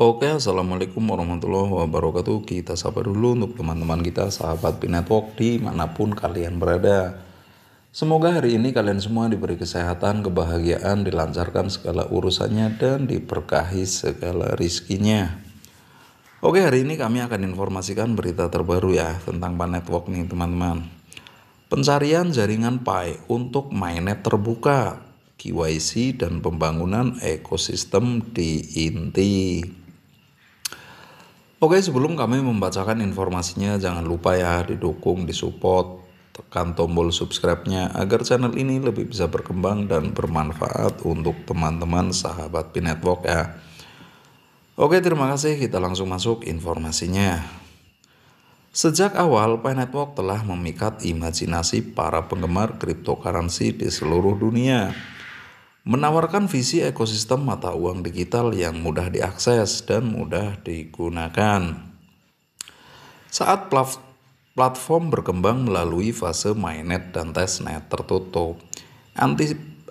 Oke, assalamualaikum warahmatullahi wabarakatuh. Kita sapa dulu untuk teman-teman kita, sahabat Pinetwork manapun kalian berada. Semoga hari ini kalian semua diberi kesehatan, kebahagiaan, dilancarkan segala urusannya, dan diberkahi segala rizkinya. Oke, hari ini kami akan informasikan berita terbaru ya tentang Network nih teman-teman. Pencarian jaringan Pi e untuk mainnet terbuka, KYC, dan pembangunan ekosistem di inti. Oke, sebelum kami membacakan informasinya, jangan lupa ya didukung, disupport, tekan tombol subscribe-nya agar channel ini lebih bisa berkembang dan bermanfaat untuk teman-teman sahabat Network ya. Oke, terima kasih. Kita langsung masuk informasinya. Sejak awal, Network telah memikat imajinasi para penggemar cryptocurrency di seluruh dunia menawarkan visi ekosistem mata uang digital yang mudah diakses dan mudah digunakan. Saat platform berkembang melalui fase mainnet dan testnet tertutup,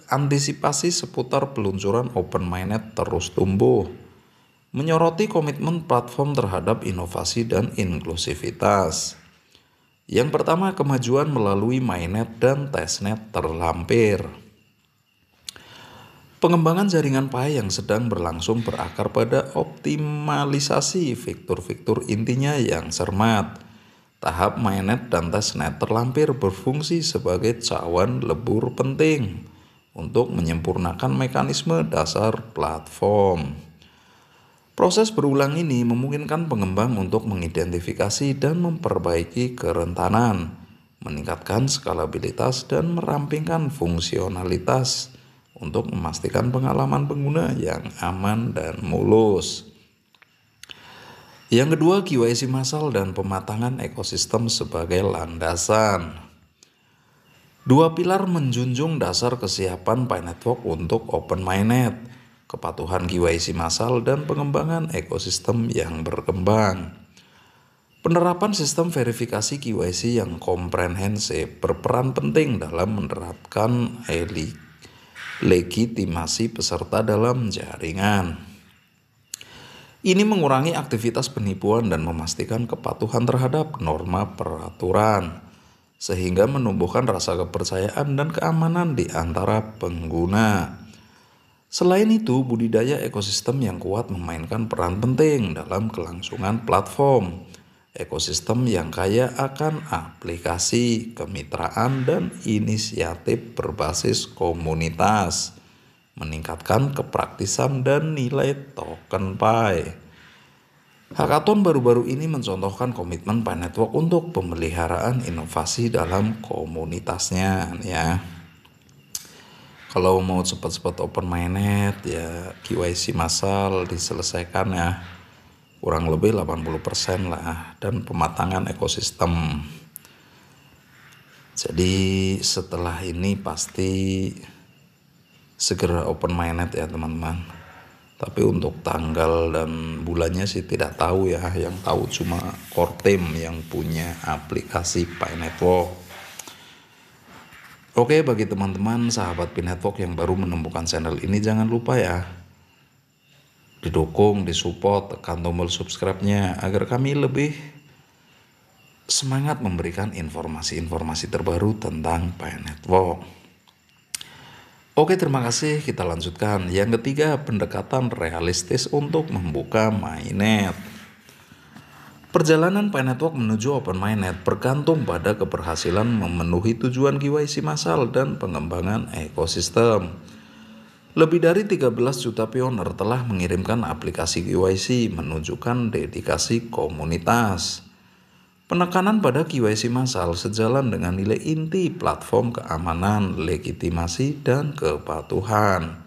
antisipasi seputar peluncuran open mainnet terus tumbuh, menyoroti komitmen platform terhadap inovasi dan inklusivitas. Yang pertama, kemajuan melalui mainnet dan testnet terlampir. Pengembangan jaringan PAI yang sedang berlangsung berakar pada optimalisasi fitur-fitur intinya yang cermat. Tahap mainnet dan testnet terlampir berfungsi sebagai cawan lebur penting untuk menyempurnakan mekanisme dasar platform. Proses berulang ini memungkinkan pengembang untuk mengidentifikasi dan memperbaiki kerentanan, meningkatkan skalabilitas dan merampingkan fungsionalitas untuk memastikan pengalaman pengguna yang aman dan mulus. Yang kedua, KYC massal dan pematangan ekosistem sebagai landasan. Dua pilar menjunjung dasar kesiapan Network untuk Open MyNet, kepatuhan KYC massal dan pengembangan ekosistem yang berkembang. Penerapan sistem verifikasi KYC yang komprehensif berperan penting dalam menerapkan legitimasi peserta dalam jaringan. Ini mengurangi aktivitas penipuan dan memastikan kepatuhan terhadap norma peraturan, sehingga menumbuhkan rasa kepercayaan dan keamanan di antara pengguna. Selain itu, budidaya ekosistem yang kuat memainkan peran penting dalam kelangsungan platform ekosistem yang kaya akan aplikasi, kemitraan, dan inisiatif berbasis komunitas, meningkatkan kepraktisan dan nilai token PAI. Hackathon baru-baru ini mencontohkan komitmen Pay Network untuk pemeliharaan inovasi dalam komunitasnya ya. Kalau mau cepat-cepat open mainnet ya KYC masal diselesaikan ya kurang lebih 80% lah dan pematangan ekosistem jadi setelah ini pasti segera open mainnet ya teman-teman tapi untuk tanggal dan bulannya sih tidak tahu ya yang tahu cuma core team yang punya aplikasi Pi Network Oke bagi teman-teman sahabat Pi yang baru menemukan channel ini jangan lupa ya didukung, disupport, tekan tombol subscribe-nya agar kami lebih semangat memberikan informasi-informasi terbaru tentang Pay Network. Oke, terima kasih. Kita lanjutkan. Yang ketiga, pendekatan realistis untuk membuka mainnet. Perjalanan Pi Network menuju Open Mainnet bergantung pada keberhasilan memenuhi tujuan KYC massal dan pengembangan ekosistem. Lebih dari 13 juta pioner telah mengirimkan aplikasi KYC menunjukkan dedikasi komunitas. Penekanan pada KYC massal sejalan dengan nilai inti platform keamanan, legitimasi, dan kepatuhan.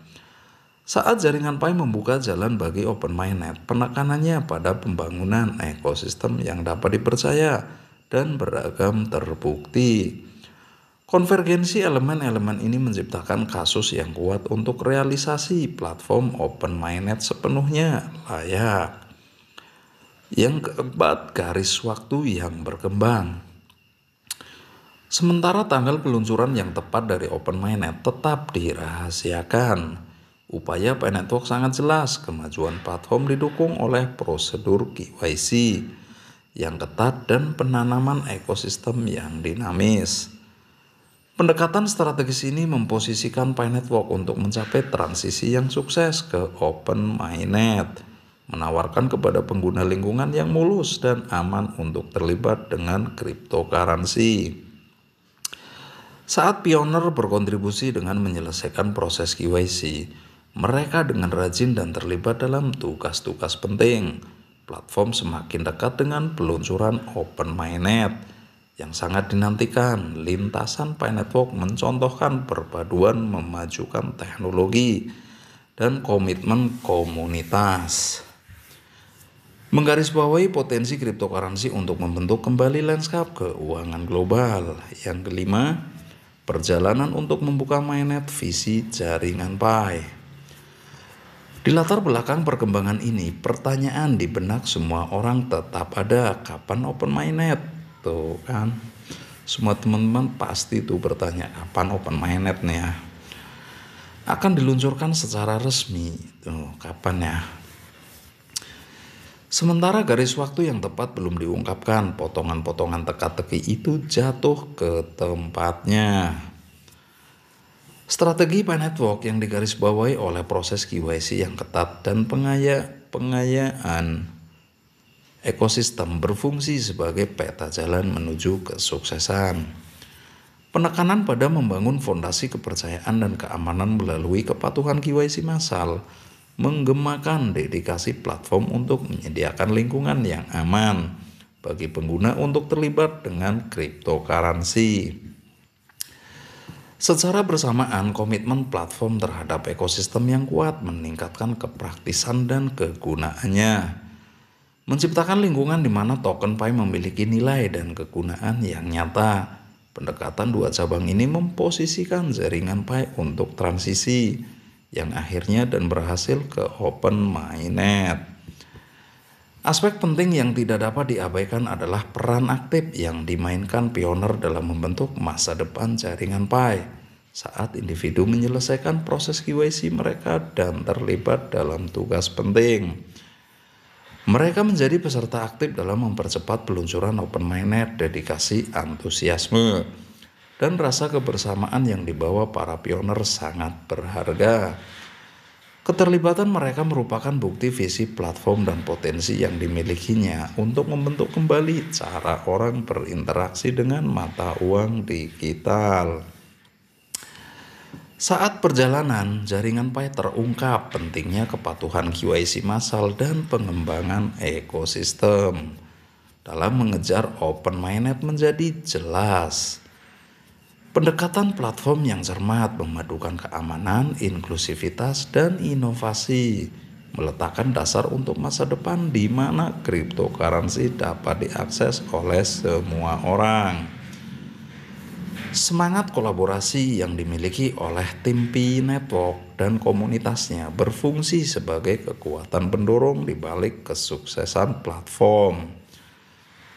Saat jaringan PAI membuka jalan bagi Open Mainnet, penekanannya pada pembangunan ekosistem yang dapat dipercaya dan beragam terbukti. Konvergensi elemen-elemen ini menciptakan kasus yang kuat untuk realisasi platform open Mainnet sepenuhnya layak. Yang keempat, garis waktu yang berkembang. Sementara tanggal peluncuran yang tepat dari Open Mainnet tetap dirahasiakan. Upaya PNetwork sangat jelas, kemajuan platform didukung oleh prosedur KYC yang ketat dan penanaman ekosistem yang dinamis. Pendekatan strategis ini memposisikan Pi Network untuk mencapai transisi yang sukses ke Open Mainnet, menawarkan kepada pengguna lingkungan yang mulus dan aman untuk terlibat dengan cryptocurrency. Saat pioner berkontribusi dengan menyelesaikan proses KYC, mereka dengan rajin dan terlibat dalam tugas-tugas penting. Platform semakin dekat dengan peluncuran Open Mainnet yang sangat dinantikan. Lintasan Pi Network mencontohkan perpaduan memajukan teknologi dan komitmen komunitas. Menggarisbawahi potensi cryptocurrency untuk membentuk kembali lanskap keuangan global. Yang kelima, perjalanan untuk membuka mainnet visi jaringan Pi. Di latar belakang perkembangan ini, pertanyaan di benak semua orang tetap ada, kapan open mainnet? Tuh gitu kan. Semua teman-teman pasti tuh bertanya, kapan open minded nih ya? Akan diluncurkan secara resmi. Tuh, kapan ya? Sementara garis waktu yang tepat belum diungkapkan, potongan-potongan teka-teki itu jatuh ke tempatnya. Strategi by Network yang digarisbawahi oleh proses KYC yang ketat dan pengaya pengayaan ekosistem berfungsi sebagai peta jalan menuju kesuksesan. Penekanan pada membangun fondasi kepercayaan dan keamanan melalui kepatuhan KYC massal menggemakan dedikasi platform untuk menyediakan lingkungan yang aman bagi pengguna untuk terlibat dengan cryptocurrency. Secara bersamaan, komitmen platform terhadap ekosistem yang kuat meningkatkan kepraktisan dan kegunaannya menciptakan lingkungan di mana token Pi memiliki nilai dan kegunaan yang nyata. Pendekatan dua cabang ini memposisikan jaringan Pi untuk transisi yang akhirnya dan berhasil ke open mainnet. Aspek penting yang tidak dapat diabaikan adalah peran aktif yang dimainkan pioner dalam membentuk masa depan jaringan Pi saat individu menyelesaikan proses KYC mereka dan terlibat dalam tugas penting. Mereka menjadi peserta aktif dalam mempercepat peluncuran open Mainnet, dedikasi, antusiasme, hmm. dan rasa kebersamaan yang dibawa para pioner sangat berharga. Keterlibatan mereka merupakan bukti visi platform dan potensi yang dimilikinya untuk membentuk kembali cara orang berinteraksi dengan mata uang digital. Saat perjalanan, jaringan PAI terungkap pentingnya kepatuhan KYC massal dan pengembangan ekosistem dalam mengejar open mainnet menjadi jelas. Pendekatan platform yang cermat memadukan keamanan, inklusivitas, dan inovasi meletakkan dasar untuk masa depan di mana cryptocurrency dapat diakses oleh semua orang. Semangat kolaborasi yang dimiliki oleh tim P Network dan komunitasnya berfungsi sebagai kekuatan pendorong di balik kesuksesan platform.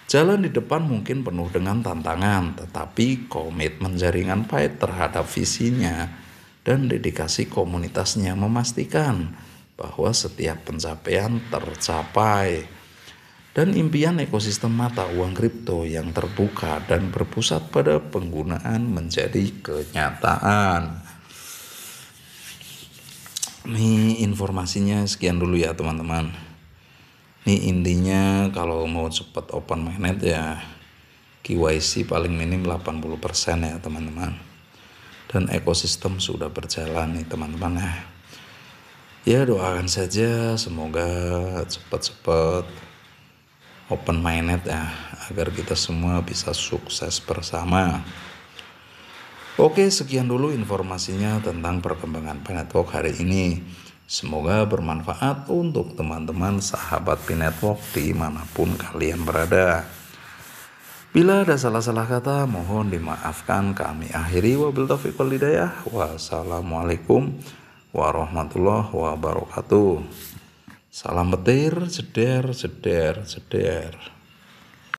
Jalan di depan mungkin penuh dengan tantangan, tetapi komitmen jaringan pahit terhadap visinya dan dedikasi komunitasnya memastikan bahwa setiap pencapaian tercapai dan impian ekosistem mata uang kripto yang terbuka dan berpusat pada penggunaan menjadi kenyataan. Ini informasinya sekian dulu ya teman-teman. Ini intinya kalau mau cepat open magnet ya KYC paling minim 80% ya teman-teman. Dan ekosistem sudah berjalan nih teman-teman ya. Ya doakan saja semoga cepat-cepat open minded ya agar kita semua bisa sukses bersama. Oke, sekian dulu informasinya tentang perkembangan Pinetwork hari ini. Semoga bermanfaat untuk teman-teman sahabat Pinetwork dimanapun kalian berada. Bila ada salah-salah kata, mohon dimaafkan. Kami akhiri wabil taufiq wal hidayah. Wassalamualaikum warahmatullahi wabarakatuh. Salam petir, jeder, jeder, jeder.